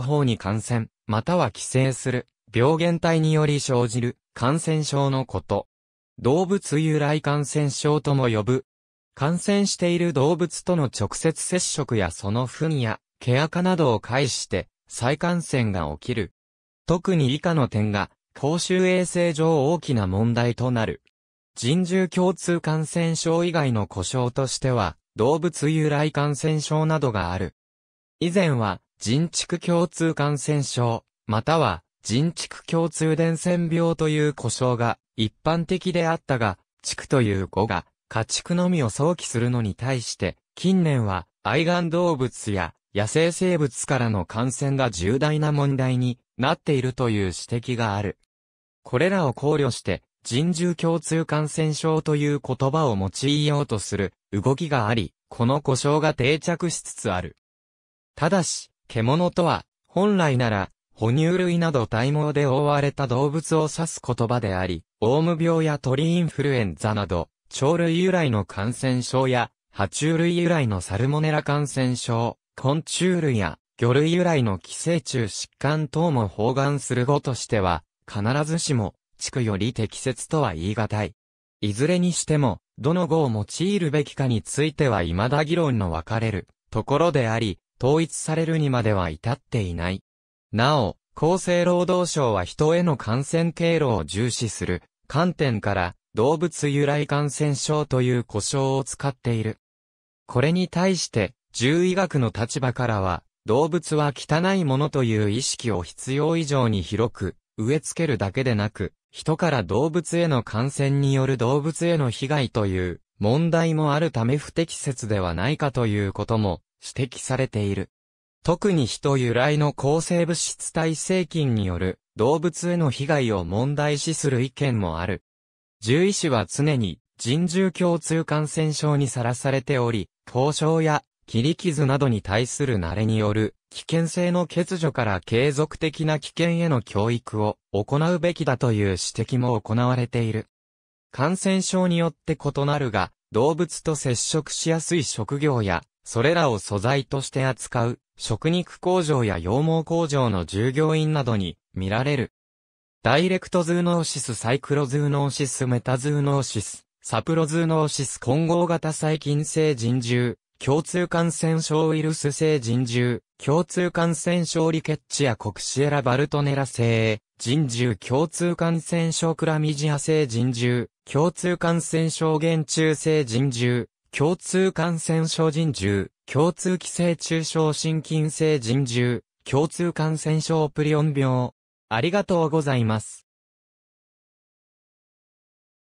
方に感染、または寄生する、病原体により生じる、感染症のこと。動物由来感染症とも呼ぶ。感染している動物との直接接触やその糞や毛垢などを介して再感染が起きる。特に以下の点が公衆衛生上大きな問題となる。人獣共通感染症以外の故障としては動物由来感染症などがある。以前は人畜共通感染症、または人畜共通伝染病という呼称が一般的であったが、畜という語が家畜のみを想起するのに対して、近年は愛玩動物や野生生物からの感染が重大な問題になっているという指摘がある。これらを考慮して、人獣共通感染症という言葉を用いようとする動きがあり、この故障が定着しつつある。ただし、獣とは、本来なら、哺乳類など体毛で覆われた動物を指す言葉であり、オウム病や鳥インフルエンザなど、鳥類由来の感染症や、爬虫類由来のサルモネラ感染症、昆虫類や、魚類由来の寄生虫疾患等も包含する語としては、必ずしも、地区より適切とは言い難い。いずれにしても、どの語を用いるべきかについては未だ議論の分かれるところであり、統一されるにまでは至っていない。なお、厚生労働省は人への感染経路を重視する観点から動物由来感染症という呼称を使っている。これに対して獣医学の立場からは動物は汚いものという意識を必要以上に広く植え付けるだけでなく人から動物への感染による動物への被害という問題もあるため不適切ではないかということも指摘されている。特に人由来の抗生物質耐性菌による動物への被害を問題視する意見もある。獣医師は常に人獣共通感染症にさらされており、交渉や切り傷などに対する慣れによる危険性の欠如から継続的な危険への教育を行うべきだという指摘も行われている。感染症によって異なるが、動物と接触しやすい職業やそれらを素材として扱う、食肉工場や羊毛工場の従業員などに見られる。ダイレクトズーノーシス、サイクロズーノーシス、メタズーノーシス、サプロズーノーシス混合型細菌性人獣、共通感染症ウイルス性人獣、共通感染症リケッチやコクシエラバルトネラ性、人獣共通感染症クラミジア性人獣、共通感染症原虫性人獣、共通感染症人獣、共通寄生中小心筋性人獣、共通感染症プリオン病。ありがとうございます。